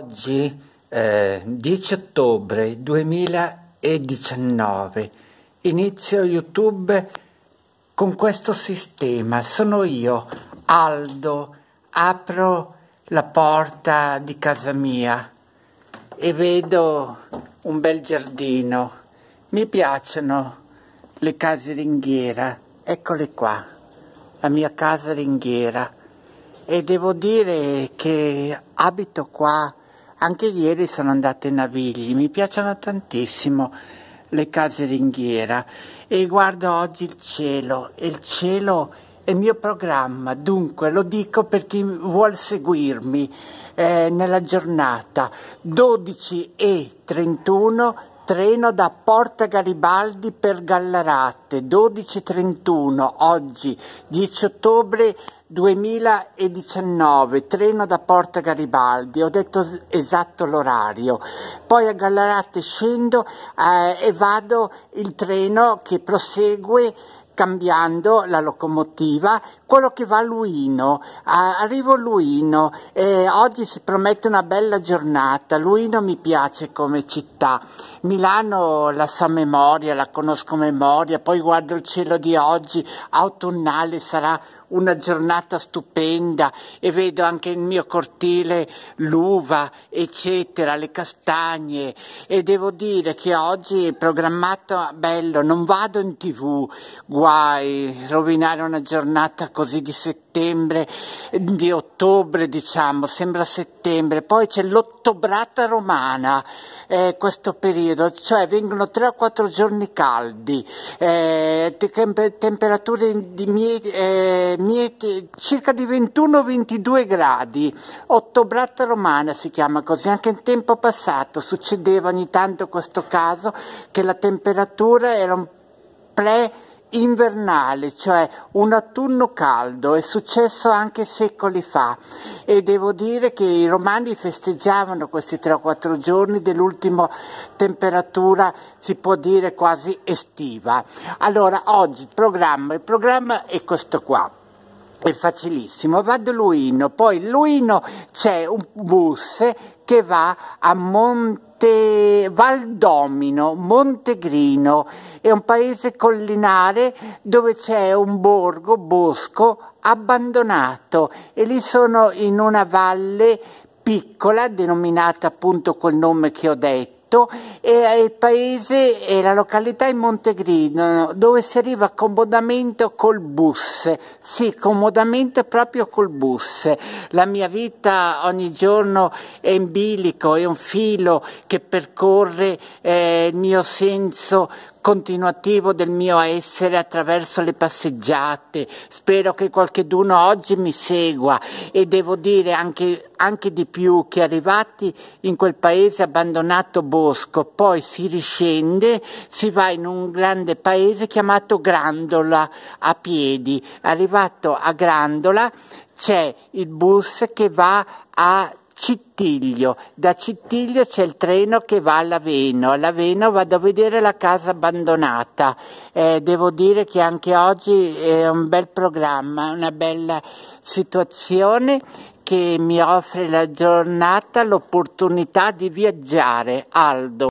Oggi, eh, 10 ottobre 2019, inizio YouTube con questo sistema. Sono io, Aldo, apro la porta di casa mia e vedo un bel giardino. Mi piacciono le case ringhiera, eccole qua, la mia casa ringhiera. E devo dire che abito qua anche ieri sono andata in Navigli, mi piacciono tantissimo le case ringhiera e guardo oggi il cielo e il cielo è il mio programma, dunque lo dico per chi vuol seguirmi eh, nella giornata 12 e 31 treno da Porta Garibaldi per Gallarate 12.31 oggi 10 ottobre 2019, treno da Porta Garibaldi, ho detto esatto l'orario, poi a Gallarate scendo eh, e vado il treno che prosegue cambiando la locomotiva, quello che va a Luino, ah, arrivo a Luino, eh, oggi si promette una bella giornata, Luino mi piace come città, Milano la sa memoria, la conosco memoria, poi guardo il cielo di oggi, autunnale sarà una giornata stupenda e vedo anche il mio cortile l'uva, eccetera, le castagne e devo dire che oggi è programmato bello, non vado in tv, guai, rovinare una giornata così di settembre, di ottobre diciamo, sembra settembre, poi c'è l'ottobrata romana, eh, questo periodo, cioè vengono 3 o 4 giorni caldi, eh, temperature di, di eh, miete circa di 21-22 gradi. Ottobrata romana si chiama così, anche in tempo passato succedeva ogni tanto questo caso che la temperatura era un pre invernale, cioè un autunno caldo, è successo anche secoli fa e devo dire che i romani festeggiavano questi 3 o 4 giorni dell'ultima temperatura, si può dire quasi estiva. Allora, oggi il programma, il programma è questo qua è facilissimo, vado Luino, poi a Luino c'è un bus che va a Monte Valdomino, Montegrino, è un paese collinare dove c'è un borgo, bosco, abbandonato e lì sono in una valle piccola, denominata appunto col nome che ho detto, Benevento e il paese e la località in Montegrino dove si arriva a comodamento col bus, sì comodamento proprio col bus, la mia vita ogni giorno è in bilico, è un filo che percorre eh, il mio senso continuativo del mio essere attraverso le passeggiate. Spero che qualcheduno oggi mi segua e devo dire anche, anche di più che arrivati in quel paese abbandonato bosco, poi si riscende, si va in un grande paese chiamato Grandola a piedi. Arrivato a Grandola c'è il bus che va a Cittiglio. Da Cittiglio c'è il treno che va all'Aveno. All'Aveno vado a vedere la casa abbandonata. Eh, devo dire che anche oggi è un bel programma, una bella situazione che mi offre la giornata l'opportunità di viaggiare. Aldo.